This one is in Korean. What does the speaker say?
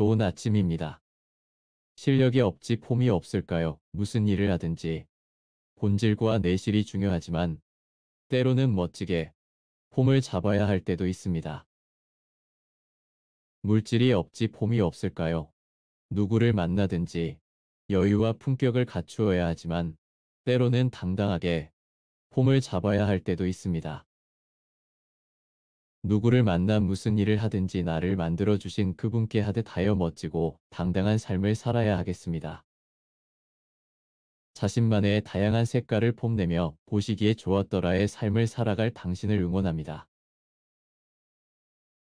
좋은 아침입니다. 실력이 없지 폼이 없을까요? 무슨 일을 하든지. 본질과 내실이 중요하지만 때로는 멋지게 폼을 잡아야 할 때도 있습니다. 물질이 없지 폼이 없을까요? 누구를 만나든지 여유와 품격을 갖추어야 하지만 때로는 당당하게 폼을 잡아야 할 때도 있습니다. 누구를 만나 무슨 일을 하든지 나를 만들어주신 그분께 하듯하여 멋지고 당당한 삶을 살아야 하겠습니다. 자신만의 다양한 색깔을 뽐내며 보시기에 좋았더라의 삶을 살아갈 당신을 응원합니다.